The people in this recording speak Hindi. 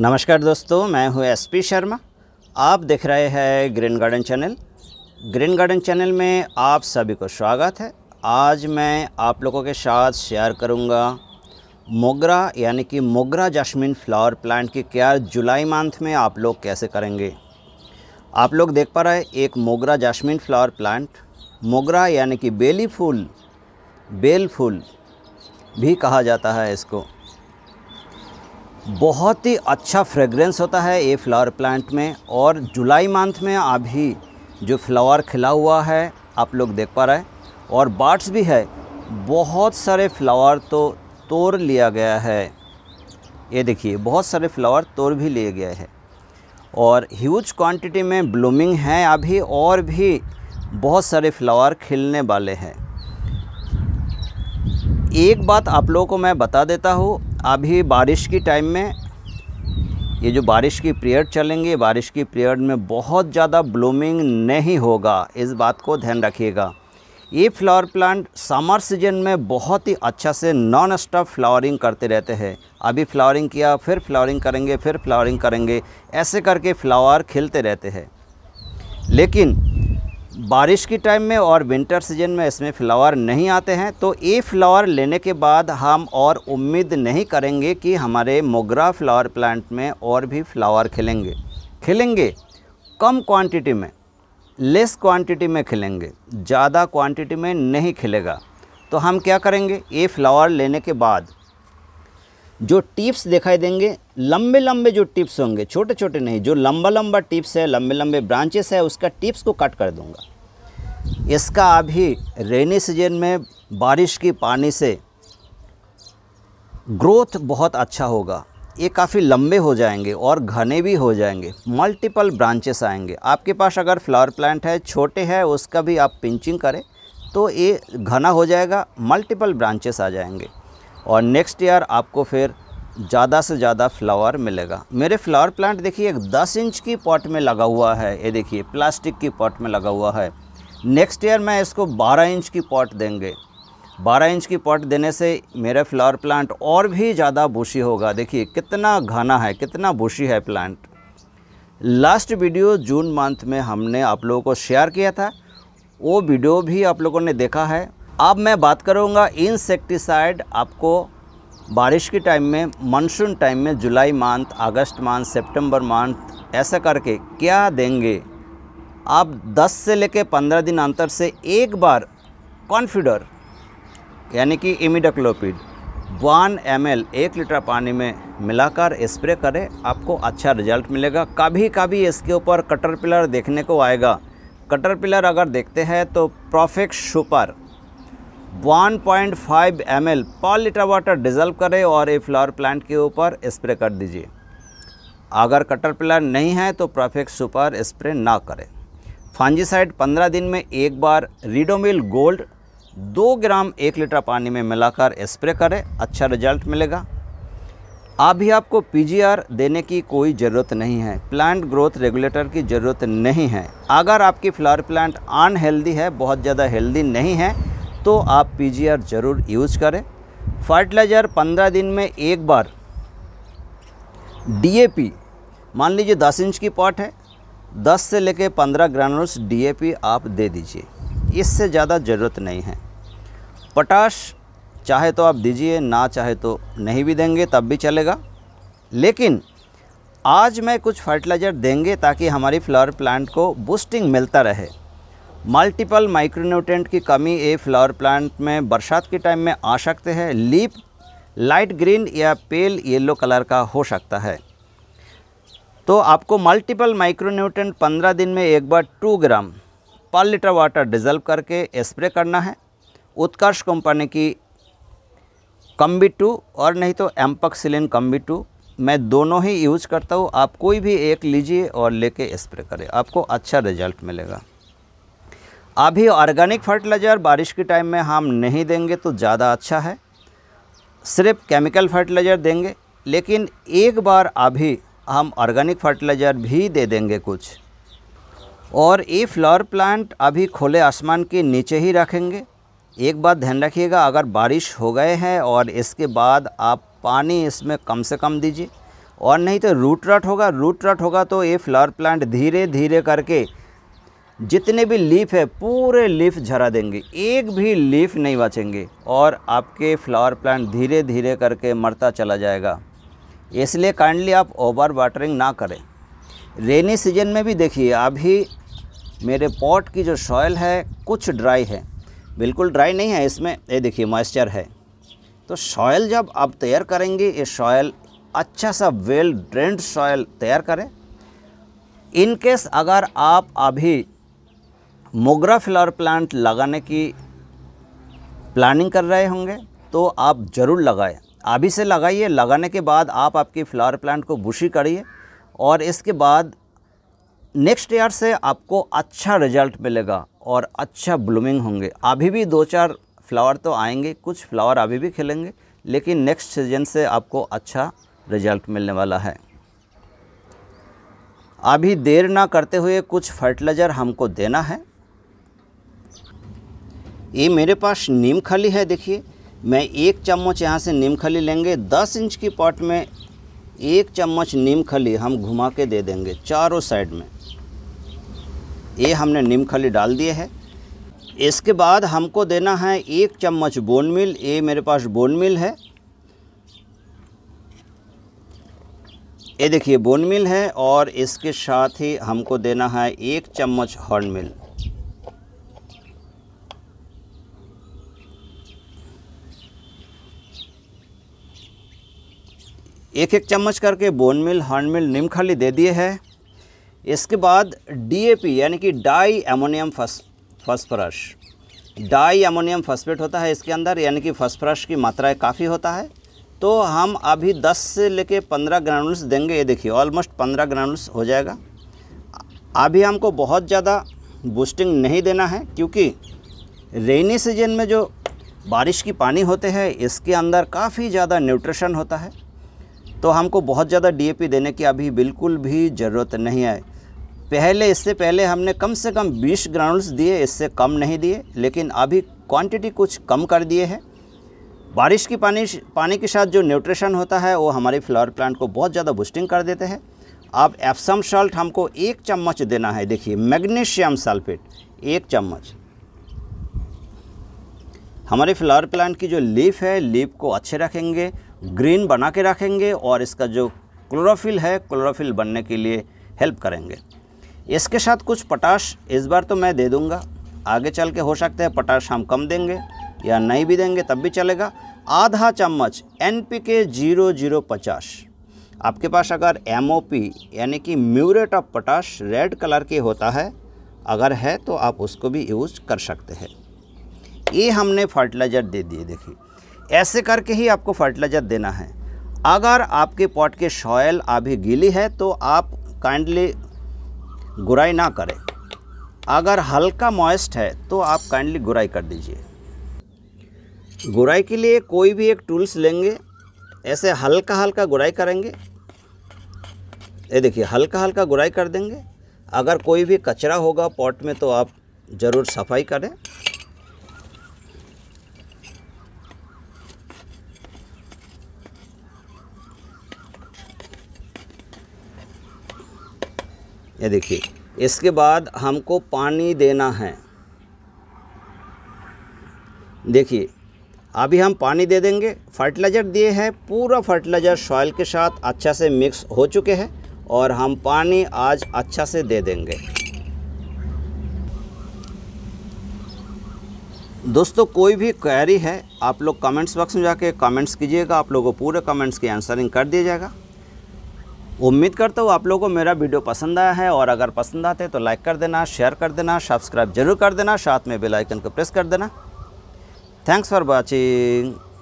नमस्कार दोस्तों मैं हूं एसपी शर्मा आप देख रहे हैं Green Garden channel Green Garden channel में आप सभी को स्वागत है आज मैं आप लोगों के साथ शेयर करूंगा मोगरा यानी कि मोगरा जैस्मिन फ्लावर प्लांट की केयर जुलाई मंथ में आप लोग कैसे करेंगे आप लोग देख पा रहे हैं एक मोगरा जैस्मिन फ्लावर प्लांट मोगरा यानी कि बेली फूल बेल फूल भी कहा जाता है इसको बहुत ही अच्छा फ्रेग्रेंस होता है ये फ्लावर प्लांट में और जुलाई मंथ में अभी जो फ्लावर खिला हुआ है आप लोग देख पा रहे हैं और बाट्स भी है बहुत सारे फ्लावर तो तोड़ लिया गया है ये देखिए बहुत सारे फ्लावर तोड़ भी लिए गए हैं और ह्यूज क्वांटिटी में ब्लूमिंग है अभी और भी बहुत सारे फ्लावर खिलने वाले हैं एक बात आप लोगों को मैं बता देता हूँ अभी बारिश की टाइम में ये जो बारिश की पीरियड चलेंगे बारिश की पीरियड में बहुत ज़्यादा ब्लूमिंग नहीं होगा इस बात को ध्यान रखिएगा ये फ्लावर प्लांट समर सीजन में बहुत ही अच्छा से नॉन स्टॉप फ्लावरिंग करते रहते हैं अभी फ्लावरिंग किया फिर फ्लावरिंग करेंगे फिर फ्लावरिंग करेंगे ऐसे करके फ्लावर खिलते रहते हैं लेकिन बारिश के टाइम में और विंटर सीजन में इसमें फ्लावर नहीं आते हैं तो ये फ्लावर लेने के बाद हम और उम्मीद नहीं करेंगे कि हमारे मोगरा फ्लावर प्लांट में और भी फ्लावर खिलेंगे खिलेंगे कम क्वांटिटी में लेस क्वांटिटी में खिलेंगे ज़्यादा क्वांटिटी में नहीं खिलेगा तो हम क्या करेंगे ये फ्लावर लेने के बाद जो टिप्स दिखाई देंगे लंबे लंबे जो टिप्स होंगे छोटे छोटे नहीं जो लंबा लंबा टिप्स है लंबे लंबे ब्रांचेस है उसका टिप्स को कट कर दूंगा इसका अभी रेनी सीजन में बारिश के पानी से ग्रोथ बहुत अच्छा होगा ये काफ़ी लंबे हो जाएंगे और घने भी हो जाएंगे मल्टीपल ब्रांचेस आएंगे आपके पास अगर फ्लावर प्लांट है छोटे है उसका भी आप पिंचिंग करें तो ये घना हो जाएगा मल्टीपल ब्रांचेस आ जाएंगे और नेक्स्ट ईयर आपको फिर ज़्यादा से ज़्यादा फ्लावर मिलेगा मेरे फ्लावर प्लांट देखिए एक दस इंच की पॉट में लगा हुआ है ये देखिए प्लास्टिक की पॉट में लगा हुआ है नेक्स्ट ईयर मैं इसको बारह इंच की पॉट देंगे बारह इंच की पॉट देने से मेरा फ्लावर प्लांट और भी ज़्यादा बुशी होगा देखिए कितना घना है कितना बुशी है प्लांट लास्ट वीडियो जून मंथ में हमने आप लोगों को शेयर किया था वो वीडियो भी आप लोगों ने देखा है अब मैं बात करूँगा इंसेक्टिसाइड आपको बारिश के टाइम में मानसून टाइम में जुलाई मंथ अगस्त मंथ सितंबर मंथ ऐसा करके क्या देंगे आप 10 से लेकर 15 दिन अंतर से एक बार कॉन्फिडर यानी कि इमिडक्लोपिड वन एम एल एक लीटर पानी में मिलाकर स्प्रे करें आपको अच्छा रिजल्ट मिलेगा कभी कभी इसके ऊपर कटर पिलर देखने को आएगा कटर पिलर अगर देखते हैं तो परफेक्ट सुपर 1.5 एल पर लीटर वाटर डिजल्व करें और ये फ्लावर प्लांट के ऊपर स्प्रे कर दीजिए अगर कटर प्लान नहीं है तो परफेक्ट सुपर स्प्रे ना करें फांजीसाइड 15 दिन में एक बार रिडोमिल गोल्ड 2 ग्राम एक लीटर पानी में मिलाकर स्प्रे करें अच्छा रिजल्ट मिलेगा अभी आपको पीजीआर देने की कोई ज़रूरत नहीं है प्लांट ग्रोथ रेगुलेटर की ज़रूरत नहीं है अगर आपकी फ्लावर प्लांट अनहेल्दी है बहुत ज़्यादा हेल्दी नहीं है तो आप पी ज़रूर यूज़ करें फर्टिलाइज़र 15 दिन में एक बार डी मान लीजिए 10 इंच की पॉट है 10 से लेकर 15 ग्रानुल्स डी आप दे दीजिए इससे ज़्यादा ज़रूरत नहीं है पोटाश चाहे तो आप दीजिए ना चाहे तो नहीं भी देंगे तब भी चलेगा लेकिन आज मैं कुछ फर्टिलाइज़र देंगे ताकि हमारी फ्लावर प्लांट को बूस्टिंग मिलता रहे मल्टीपल माइक्रोन्यूट्रेंट की कमी ए फ्लावर प्लांट में बरसात के टाइम में आ सकते हैं लीप लाइट ग्रीन या पेल येलो कलर का हो सकता है तो आपको मल्टीपल माइक्रोन्यूट्रेंट 15 दिन में एक बार 2 ग्राम पर लीटर वाटर डिजल्व करके स्प्रे करना है उत्कर्ष कंपनी की कम्बी टू और नहीं तो एम्पक्सिलिन कम्बी टू मैं दोनों ही यूज़ करता हूँ आप कोई भी एक लीजिए और लेके स्प्रे करें आपको अच्छा रिजल्ट मिलेगा अभी ऑर्गेनिक फर्टिलाइज़र बारिश के टाइम में हम नहीं देंगे तो ज़्यादा अच्छा है सिर्फ केमिकल फर्टिलाइज़र देंगे लेकिन एक बार अभी हम ऑर्गेनिक फर्टिलाइज़र भी दे देंगे कुछ और ये फ्लावर प्लांट अभी खुले आसमान के नीचे ही रखेंगे एक बात ध्यान रखिएगा अगर बारिश हो गए हैं और इसके बाद आप पानी इसमें कम से कम दीजिए और नहीं तो रूट रट होगा रूट रट होगा तो ये फ्लावर प्लांट धीरे धीरे करके जितने भी लीफ है पूरे लीफ झरा देंगे एक भी लीफ नहीं बचेंगे और आपके फ्लावर प्लांट धीरे धीरे करके मरता चला जाएगा इसलिए काइंडली आप ओवर वाटरिंग ना करें रेनी सीजन में भी देखिए अभी मेरे पॉट की जो सॉयल है कुछ ड्राई है बिल्कुल ड्राई नहीं है इसमें ये देखिए मॉइस्चर है तो सॉयल जब आप तैयार करेंगे ये सॉयल अच्छा सा वेल ड्रेंड सॉयल तैयार करें इनकेस अगर आप अभी मोगरा फ्लावर प्लांट लगाने की प्लानिंग कर रहे होंगे तो आप ज़रूर लगाएं अभी से लगाइए लगाने के बाद आप आपकी फ्लावर प्लांट को बुशी करिए और इसके बाद नेक्स्ट ईयर से आपको अच्छा रिजल्ट मिलेगा और अच्छा ब्लूमिंग होंगे अभी भी दो चार फ्लावर तो आएंगे कुछ फ्लावर अभी भी खिलेंगे लेकिन नेक्स्ट सीजन से आपको अच्छा रिजल्ट मिलने वाला है अभी देर ना करते हुए कुछ फर्टिलाइज़र हमको देना है ये मेरे पास नीम खली है देखिए मैं एक चम्मच यहाँ से नीम खली लेंगे दस इंच की पॉट में एक चम्मच नीम खली हम घुमा के दे देंगे चारों साइड में ये हमने नीम खली डाल दिए है इसके बाद हमको देना है एक चम्मच बोन मिल ये मेरे पास बोन मिल है ये देखिए बोन मिल है और इसके साथ ही हमको देना है एक चम्मच हॉर्न मिल एक एक चम्मच करके बोन मिल हॉर्न मिल नीम खाली दे दिए है इसके बाद डीएपी यानी कि di ammonium phos phosphorus di ammonium phosphate होता है इसके अंदर यानी कि फसफ्रश की मात्राएँ काफ़ी होता है तो हम अभी 10 से लेके 15 ग्रानुल्स देंगे ये देखिए ऑलमोस्ट 15 ग्रानुल्स हो जाएगा अभी हमको बहुत ज़्यादा बूस्टिंग नहीं देना है क्योंकि रेनी सीजन में जो बारिश की पानी होते हैं इसके अंदर काफ़ी ज़्यादा न्यूट्रिशन होता है तो हमको बहुत ज़्यादा डीएपी देने की अभी बिल्कुल भी ज़रूरत नहीं है पहले इससे पहले हमने कम से कम 20 ग्राउंड्स दिए इससे कम नहीं दिए लेकिन अभी क्वांटिटी कुछ कम कर दिए हैं बारिश की पानी पानी के साथ जो न्यूट्रिशन होता है वो हमारे फ्लावर प्लांट को बहुत ज़्यादा बूस्टिंग कर देते हैं अब एफसम सॉल्ट हमको एक चम्मच देना है देखिए मैग्नीशियम सल्फेट एक चम्मच हमारे फ्लावर प्लांट की जो लीफ है लीफ को अच्छे रखेंगे ग्रीन बना के रखेंगे और इसका जो क्लोरोफिल है क्लोरोफिल बनने के लिए हेल्प करेंगे इसके साथ कुछ पटाश इस बार तो मैं दे दूंगा आगे चल के हो सकता है पटाश हम कम देंगे या नहीं भी देंगे तब भी चलेगा आधा चम्मच N P K zero zero पचास आपके पास अगर एम ओ पी यानी कि muriate of potash red colour के होता है अगर है तो आप उसको भी यूज कर सकते हैं ये हमने फर्टिलाइज़र दे दिए देखिए ऐसे करके ही आपको फर्टिलाइज़र देना है अगर आपके पॉट के सॉयल अभी गीली है तो आप काइंडली गुराई ना करें अगर हल्का मॉइस्ट है तो आप काइंडली गुराई कर दीजिए गुराई के लिए कोई भी एक टूल्स लेंगे ऐसे हल्का हल्का गुराई करेंगे ये देखिए हल्का हल्का गुराई कर देंगे अगर कोई भी कचरा होगा पॉट में तो आप ज़रूर सफाई करें ये देखिए इसके बाद हमको पानी देना है देखिए अभी हम पानी दे देंगे फर्टिलाइज़र दिए हैं पूरा फर्टिलाइज़र सॉइल के साथ अच्छा से मिक्स हो चुके हैं और हम पानी आज अच्छा से दे देंगे दोस्तों कोई भी क्वेरी है आप लोग कमेंट्स बॉक्स में जाके कमेंट्स कीजिएगा आप लोगों को पूरे कमेंट्स की आंसरिंग कर दिया जाएगा उम्मीद करता हूँ आप लोगों को मेरा वीडियो पसंद आया है और अगर पसंद आते तो लाइक कर देना शेयर कर देना सब्सक्राइब जरूर कर देना साथ में बेल आइकन को प्रेस कर देना थैंक्स फॉर वॉचिंग